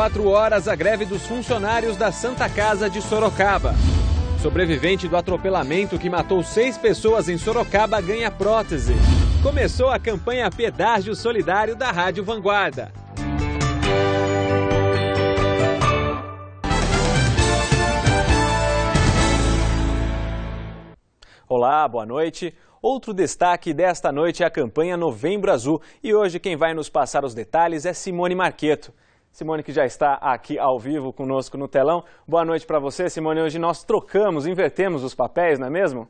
24 horas a greve dos funcionários da Santa Casa de Sorocaba. Sobrevivente do atropelamento que matou seis pessoas em Sorocaba ganha prótese. Começou a campanha Pedágio Solidário da Rádio Vanguarda. Olá, boa noite. Outro destaque desta noite é a campanha Novembro Azul e hoje quem vai nos passar os detalhes é Simone Marqueto. Simone, que já está aqui ao vivo conosco no telão. Boa noite para você, Simone. Hoje nós trocamos, invertemos os papéis, não é mesmo?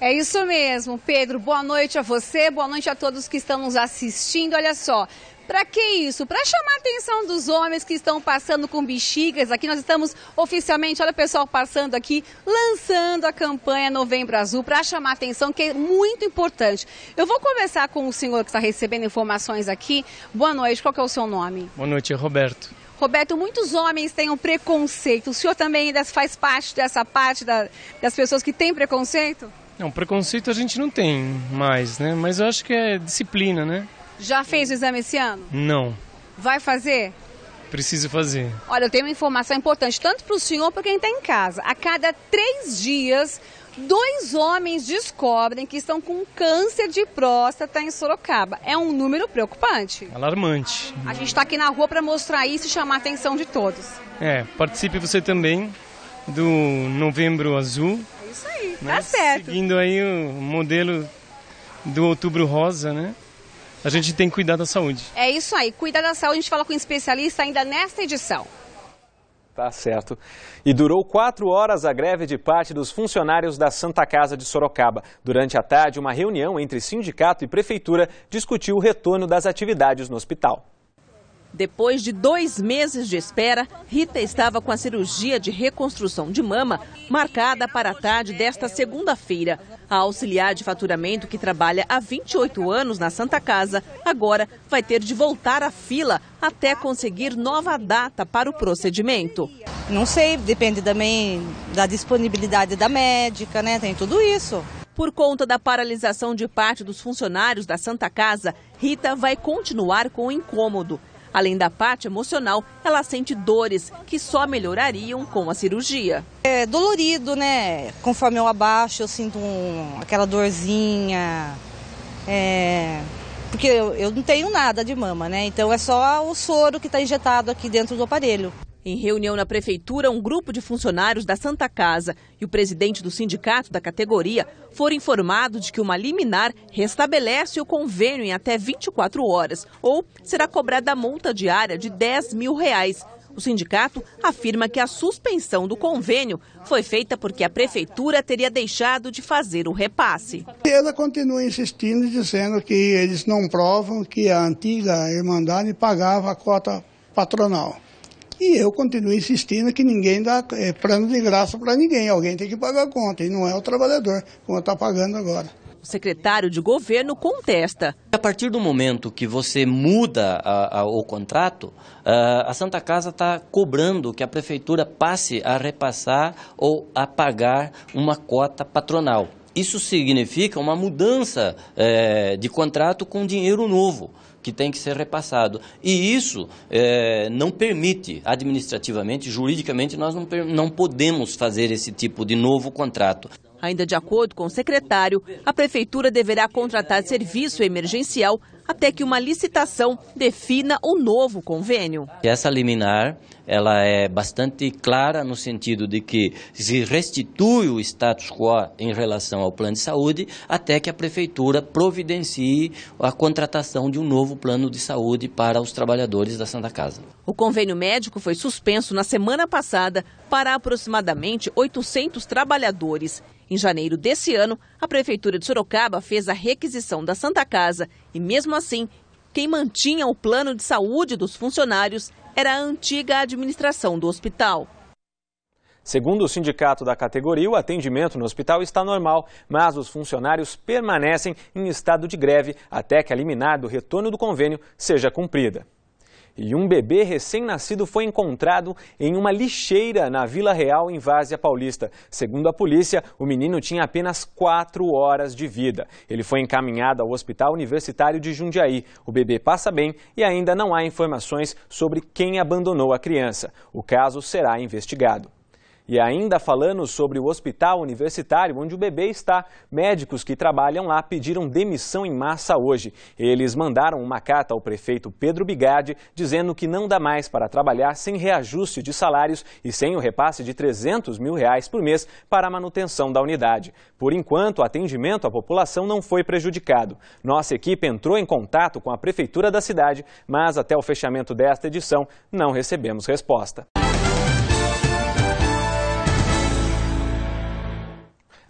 É isso mesmo, Pedro. Boa noite a você, boa noite a todos que estão nos assistindo. Olha só, para que isso? Para chamar a atenção dos homens que estão passando com bexigas. Aqui nós estamos oficialmente, olha o pessoal passando aqui, lançando a campanha Novembro Azul para chamar a atenção, que é muito importante. Eu vou conversar com o senhor que está recebendo informações aqui. Boa noite, qual é o seu nome? Boa noite, Roberto. Roberto, muitos homens têm um preconceito. O senhor também ainda faz parte dessa parte da, das pessoas que têm preconceito? Não, preconceito a gente não tem mais, né? Mas eu acho que é disciplina, né? Já fez o exame esse ano? Não. Vai fazer? Preciso fazer. Olha, eu tenho uma informação importante, tanto para o senhor para quem está em casa. A cada três dias, dois homens descobrem que estão com câncer de próstata em Sorocaba. É um número preocupante. Alarmante. A gente está aqui na rua para mostrar isso e chamar a atenção de todos. É, participe você também do Novembro Azul. É isso aí, tá né? tá certo. Seguindo aí o modelo do Outubro Rosa, né? a gente tem que cuidar da saúde. É isso aí, cuidar da saúde, a gente fala com um especialista ainda nesta edição. Tá certo. E durou quatro horas a greve de parte dos funcionários da Santa Casa de Sorocaba. Durante a tarde, uma reunião entre sindicato e prefeitura discutiu o retorno das atividades no hospital. Depois de dois meses de espera, Rita estava com a cirurgia de reconstrução de mama marcada para a tarde desta segunda-feira. A auxiliar de faturamento, que trabalha há 28 anos na Santa Casa, agora vai ter de voltar à fila até conseguir nova data para o procedimento. Não sei, depende também da disponibilidade da médica, né? Tem tudo isso. Por conta da paralisação de parte dos funcionários da Santa Casa, Rita vai continuar com o incômodo Além da parte emocional, ela sente dores que só melhorariam com a cirurgia. É dolorido, né? Conforme eu abaixo, eu sinto um, aquela dorzinha. É, porque eu, eu não tenho nada de mama, né? Então é só o soro que está injetado aqui dentro do aparelho. Em reunião na prefeitura, um grupo de funcionários da Santa Casa e o presidente do sindicato da categoria foram informados de que uma liminar restabelece o convênio em até 24 horas ou será cobrada a multa diária de 10 mil reais. O sindicato afirma que a suspensão do convênio foi feita porque a prefeitura teria deixado de fazer o repasse. Ela continua insistindo, dizendo que eles não provam que a antiga Irmandade pagava a cota patronal. E eu continuo insistindo que ninguém dá é, plano de graça para ninguém, alguém tem que pagar a conta, e não é o trabalhador, como está pagando agora. O secretário de governo contesta. A partir do momento que você muda a, a, o contrato, a, a Santa Casa está cobrando que a prefeitura passe a repassar ou a pagar uma cota patronal. Isso significa uma mudança é, de contrato com dinheiro novo que tem que ser repassado. E isso é, não permite, administrativamente, juridicamente, nós não, não podemos fazer esse tipo de novo contrato. Ainda de acordo com o secretário, a prefeitura deverá contratar serviço emergencial até que uma licitação defina o novo convênio. Essa liminar ela é bastante clara no sentido de que se restitui o status quo em relação ao plano de saúde até que a prefeitura providencie a contratação de um novo plano de saúde para os trabalhadores da Santa Casa. O convênio médico foi suspenso na semana passada para aproximadamente 800 trabalhadores. Em janeiro desse ano, a prefeitura de Sorocaba fez a requisição da Santa Casa e mesmo assim, quem mantinha o plano de saúde dos funcionários era a antiga administração do hospital. Segundo o sindicato da categoria, o atendimento no hospital está normal, mas os funcionários permanecem em estado de greve até que a liminar do retorno do convênio seja cumprida. E um bebê recém-nascido foi encontrado em uma lixeira na Vila Real, em Várzea Paulista. Segundo a polícia, o menino tinha apenas 4 horas de vida. Ele foi encaminhado ao Hospital Universitário de Jundiaí. O bebê passa bem e ainda não há informações sobre quem abandonou a criança. O caso será investigado. E ainda falando sobre o hospital universitário onde o bebê está, médicos que trabalham lá pediram demissão em massa hoje. Eles mandaram uma carta ao prefeito Pedro Bigade dizendo que não dá mais para trabalhar sem reajuste de salários e sem o repasse de 300 mil reais por mês para a manutenção da unidade. Por enquanto, o atendimento à população não foi prejudicado. Nossa equipe entrou em contato com a prefeitura da cidade, mas até o fechamento desta edição não recebemos resposta.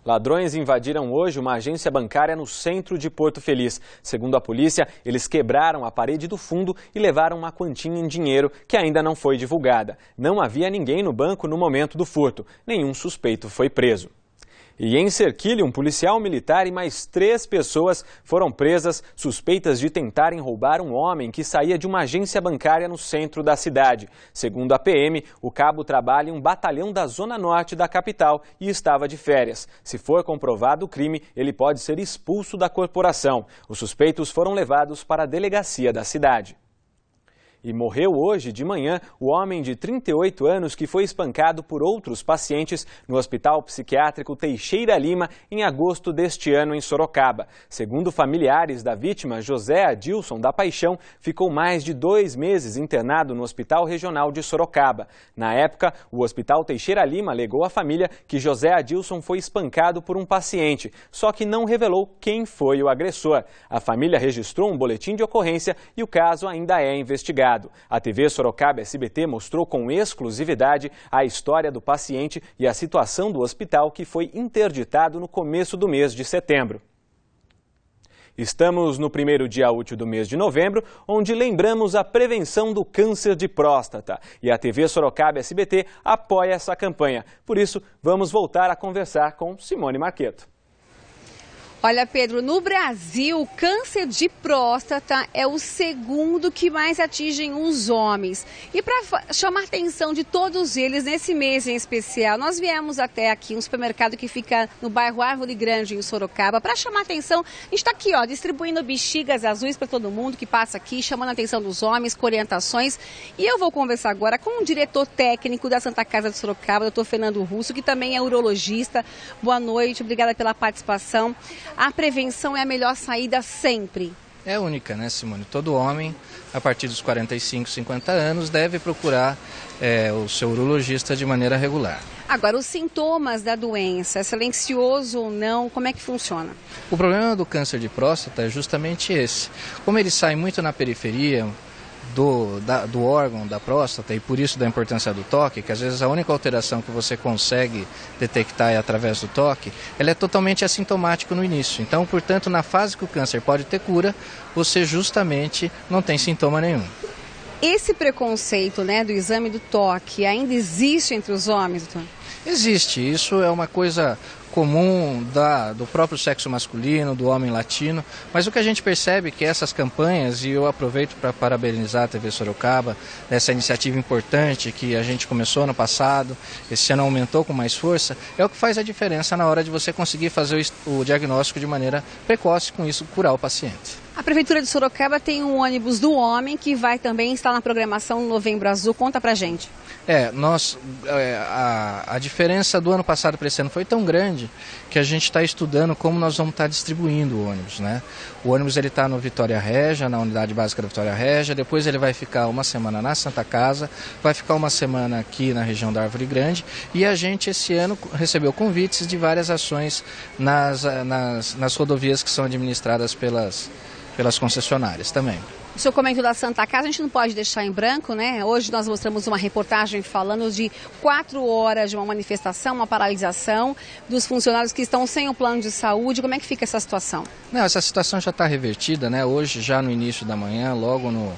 Ladrões invadiram hoje uma agência bancária no centro de Porto Feliz. Segundo a polícia, eles quebraram a parede do fundo e levaram uma quantia em dinheiro que ainda não foi divulgada. Não havia ninguém no banco no momento do furto. Nenhum suspeito foi preso. E em Serquilho, um policial militar e mais três pessoas foram presas suspeitas de tentarem roubar um homem que saía de uma agência bancária no centro da cidade. Segundo a PM, o cabo trabalha em um batalhão da zona norte da capital e estava de férias. Se for comprovado o crime, ele pode ser expulso da corporação. Os suspeitos foram levados para a delegacia da cidade e morreu hoje de manhã o homem de 38 anos que foi espancado por outros pacientes no Hospital Psiquiátrico Teixeira Lima em agosto deste ano em Sorocaba. Segundo familiares da vítima, José Adilson da Paixão ficou mais de dois meses internado no Hospital Regional de Sorocaba. Na época, o Hospital Teixeira Lima alegou à família que José Adilson foi espancado por um paciente, só que não revelou quem foi o agressor. A família registrou um boletim de ocorrência e o caso ainda é investigado. A TV Sorocaba SBT mostrou com exclusividade a história do paciente e a situação do hospital que foi interditado no começo do mês de setembro. Estamos no primeiro dia útil do mês de novembro, onde lembramos a prevenção do câncer de próstata. E a TV Sorocaba SBT apoia essa campanha. Por isso, vamos voltar a conversar com Simone Marqueto. Olha, Pedro, no Brasil, câncer de próstata é o segundo que mais atinge os homens. E para chamar a atenção de todos eles nesse mês em especial, nós viemos até aqui um supermercado que fica no bairro Árvore Grande, em Sorocaba, para chamar a atenção. A gente está aqui, ó, distribuindo bexigas azuis para todo mundo que passa aqui, chamando a atenção dos homens, com orientações. E eu vou conversar agora com o diretor técnico da Santa Casa de Sorocaba, doutor Fernando Russo, que também é urologista. Boa noite, obrigada pela participação a prevenção é a melhor saída sempre. É única, né, Simone? Todo homem, a partir dos 45, 50 anos, deve procurar é, o seu urologista de maneira regular. Agora, os sintomas da doença, é silencioso ou não, como é que funciona? O problema do câncer de próstata é justamente esse. Como ele sai muito na periferia, do, da, do órgão, da próstata, e por isso da importância do toque, que às vezes a única alteração que você consegue detectar é através do toque, ela é totalmente assintomático no início. Então, portanto, na fase que o câncer pode ter cura, você justamente não tem sintoma nenhum. Esse preconceito né, do exame do toque ainda existe entre os homens, doutor? Existe, isso é uma coisa comum da, do próprio sexo masculino, do homem latino. Mas o que a gente percebe é que essas campanhas, e eu aproveito para parabenizar a TV Sorocaba, essa iniciativa importante que a gente começou no passado, esse ano aumentou com mais força, é o que faz a diferença na hora de você conseguir fazer o, o diagnóstico de maneira precoce, com isso curar o paciente. A Prefeitura de Sorocaba tem um ônibus do homem que vai também estar na programação Novembro Azul. Conta pra gente. É, nós, é, a, a diferença do ano passado para esse ano foi tão grande que a gente está estudando como nós vamos estar tá distribuindo o ônibus. Né? O ônibus ele está no Vitória Regia, na unidade básica da Vitória Regia, depois ele vai ficar uma semana na Santa Casa, vai ficar uma semana aqui na região da Árvore Grande e a gente esse ano recebeu convites de várias ações nas, nas, nas rodovias que são administradas pelas pelas concessionárias também. O senhor comenta da Santa Casa, a gente não pode deixar em branco, né? Hoje nós mostramos uma reportagem falando de quatro horas de uma manifestação, uma paralisação dos funcionários que estão sem o plano de saúde. Como é que fica essa situação? Não, essa situação já está revertida, né? Hoje, já no início da manhã, logo no,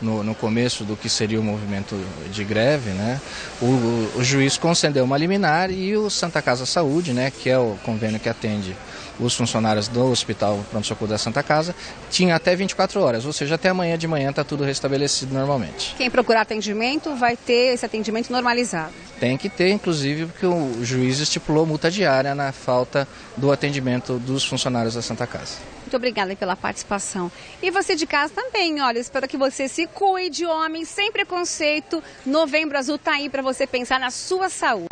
no, no, começo do que seria o movimento de greve, né? O, o, o, juiz concedeu uma liminar e o Santa Casa Saúde, né, que é o convênio que atende os funcionários do Hospital Pronto Socorro da Santa Casa, tinha até 24 horas, ou seja, até amanhã de manhã está tudo restabelecido normalmente. Quem procurar atendimento vai ter esse atendimento normalizado? Tem que ter, inclusive, porque o juiz estipulou multa diária na falta do atendimento dos funcionários da Santa Casa. Muito obrigada pela participação. E você de casa também, olha, espero que você se cuide, homem, sem preconceito. Novembro Azul tá aí para você pensar na sua saúde.